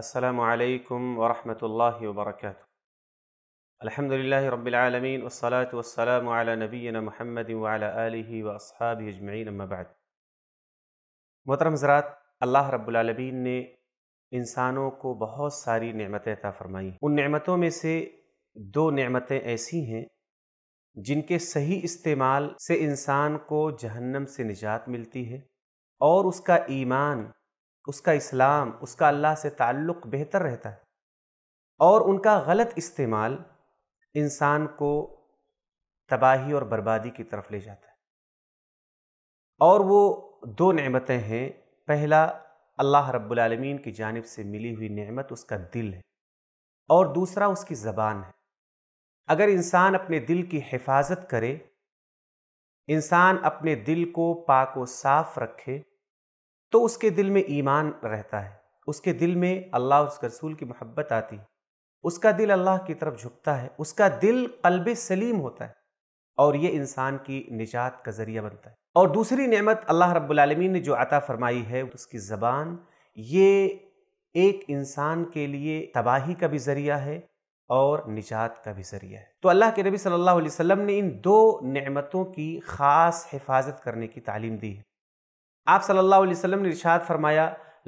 السلام عليكم ورحمة الله وبركاته الحمد لله رب العالمين والصلاة والسلام على نبينا محمد وعلى آله وأصحابه أجمعين أما بعد محترم حضرات اللہ رب العالمین نے انسانوں کو بہت ساری نعمتیں عطا فرمائی ہیں ان نعمتوں میں سے دو نعمتیں ایسی ہیں جن کے صحیح استعمال سے انسان کو جہنم سے نجات ملتی ہے اور اس کا ایمان उसका इस्लाम उसका अल्लाह से ताल्लुक़ बेहतर रहता है और उनका गलत इस्तेमाल इंसान को तबाही और बर्बादी की तरफ ले जाता है और वो दो नेमतें हैं पहला अल्लाह रब्बुलमीन की जानब से मिली हुई नेमत उसका दिल है और दूसरा उसकी ज़बान है अगर इंसान अपने दिल की हिफाजत करे इंसान अपने दिल को पाक व साफ रखे तो उसके दिल में ईमान रहता है उसके दिल में अल्लाह और उसके रसूल की मोहब्बत आती है उसका दिल अल्लाह की तरफ झुकता है उसका दिल कल्ब सलीम होता है और ये इंसान की निजात का ज़रिया बनता है और दूसरी नेमत अल्लाह रब्लमी ने जो अता फरमाई है उसकी ज़बान ये एक इंसान के लिए तबाही का भी ज़रिया है और निजात का भी ज़रिया है तो अल्लाह के नबी सल्लल्लाहु अलैहि वसल्लम ने इन दो नेमतों की ख़ास हिफाजत करने की तालीम दी है आप सल्लल्लाहु अलैहि वसल्लम ने इरशाद फरमाया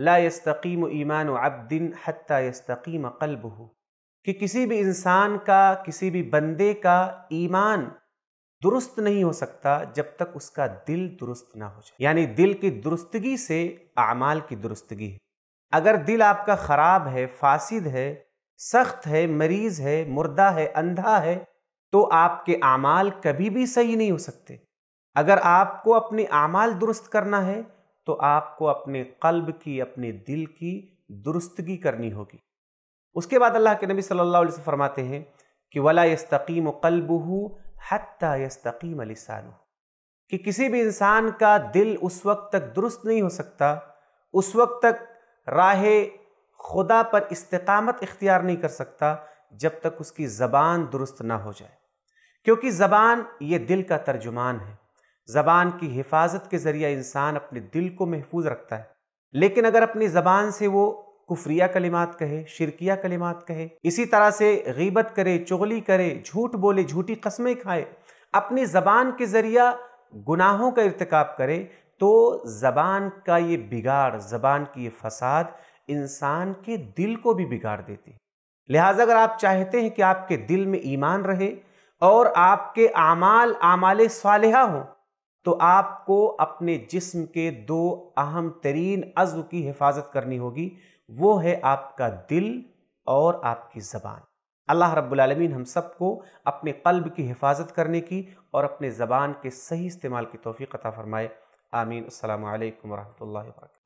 ला यस्तकीम ईमान अब्दिन हत्ता यस्तकीम कल्ब कि किसी भी इंसान का किसी भी बंदे का ईमान दुरुस्त नहीं हो सकता जब तक उसका दिल दुरुस्त ना हो जाए यानी दिल की दुरुस्तगी से अमाल की दुरुस्तगी है अगर दिल आपका ख़राब है फासिद है सख्त है मरीज़ है मुर्दा है अंधा है तो आपके अमाल कभी भी सही नहीं हो सकते अगर आपको अपने आमाल दुरुस्त करना है तो आपको अपने कल्ब की अपने दिल की दुरुस्तगी करनी होगी उसके बाद अल्लाह के नबी सल्लल्लाहु अलैहि वसल्लम फरमाते हैं कि वला यस्तकीम कल्ब हत्ता यस्तकीम लसानु कि किसी भी इंसान का दिल उस वक्त तक दुरुस्त नहीं हो सकता उस वक्त तक राह खुदा पर इस्तकामत इख्तियार नहीं कर सकता जब तक उसकी ज़बान दुरुस्त ना हो जाए क्योंकि ज़बान ये दिल का तर्जुमान है ज़बान की हिफाजत के ज़रिए इंसान अपने दिल को महफूज रखता है लेकिन अगर अपनी ज़बान से वो कुफ्रिया कलिमात कहे शिरकिया कलिमात कहे इसी तरह से गीबत करे चुगली करे झूठ बोले झूठी कस्में खाए अपनी ज़बान के ज़रिया गुनाहों का इरतकब करे तो ज़बान का ये बिगाड़ ज़बान की ये फसाद इंसान के दिल को भी बिगाड़ देती लिहाजा अगर आप चाहते हैं कि आपके दिल में ईमान रहे और आपके आमाल आमाल साल हों तो आपको अपने जिस्म के दो अहम तरीन अज़व की हिफाजत करनी होगी वो है आपका दिल और आपकी ज़बान अल्लाह रब्बुल हम सबको अपने कल्ब की हिफाजत करने की और अपने ज़बान के सही इस्तेमाल की तोफ़ी अता फ़रमाए आमीन अल्लाम वरहमल वर्क